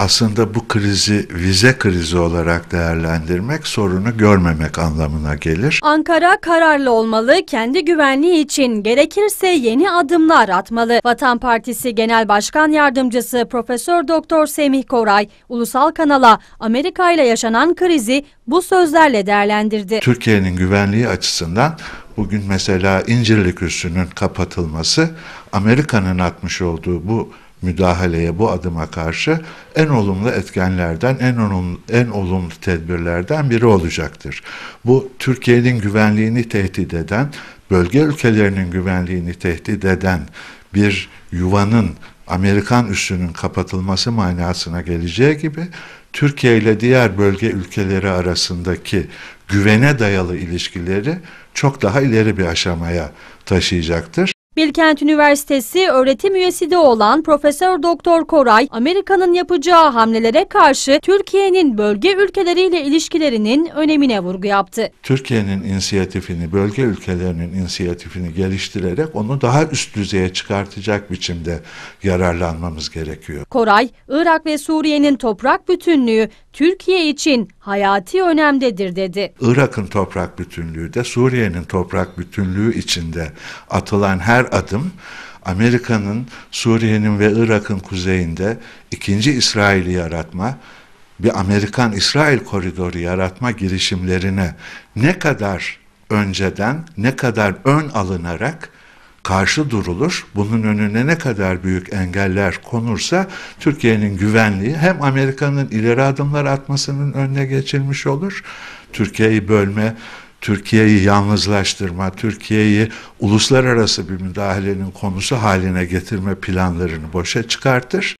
aslında bu krizi vize krizi olarak değerlendirmek sorunu görmemek anlamına gelir. Ankara kararlı olmalı, kendi güvenliği için gerekirse yeni adımlar atmalı. Vatan Partisi Genel Başkan Yardımcısı Profesör Doktor Semih Koray, ulusal kanala Amerika ile yaşanan krizi bu sözlerle değerlendirdi. Türkiye'nin güvenliği açısından bugün mesela İncirlik Üssü'nün kapatılması Amerika'nın atmış olduğu bu müdahaleye, bu adıma karşı en olumlu etkenlerden, en olumlu, en olumlu tedbirlerden biri olacaktır. Bu Türkiye'nin güvenliğini tehdit eden, bölge ülkelerinin güvenliğini tehdit eden bir yuvanın Amerikan üssünün kapatılması manasına geleceği gibi Türkiye ile diğer bölge ülkeleri arasındaki güvene dayalı ilişkileri çok daha ileri bir aşamaya taşıyacaktır. Bilkent Üniversitesi öğretim üyesi de olan Profesör Doktor Koray, Amerika'nın yapacağı hamlelere karşı Türkiye'nin bölge ülkeleriyle ilişkilerinin önemine vurgu yaptı. Türkiye'nin inisiyatifini, bölge ülkelerinin inisiyatifini geliştirerek onu daha üst düzeye çıkartacak biçimde yararlanmamız gerekiyor. Koray, Irak ve Suriye'nin toprak bütünlüğü, Türkiye için hayati önemdedir dedi. Irak'ın toprak bütünlüğü de Suriye'nin toprak bütünlüğü içinde atılan her adım Amerika'nın Suriye'nin ve Irak'ın kuzeyinde ikinci İsrail'i yaratma, bir Amerikan-İsrail koridoru yaratma girişimlerine ne kadar önceden, ne kadar ön alınarak karşı durulur, bunun önüne ne kadar büyük engeller konursa Türkiye'nin güvenliği hem Amerika'nın ileri adımlar atmasının önüne geçilmiş olur, Türkiye'yi bölme, Türkiye'yi yalnızlaştırma, Türkiye'yi uluslararası bir müdahalenin konusu haline getirme planlarını boşa çıkartır.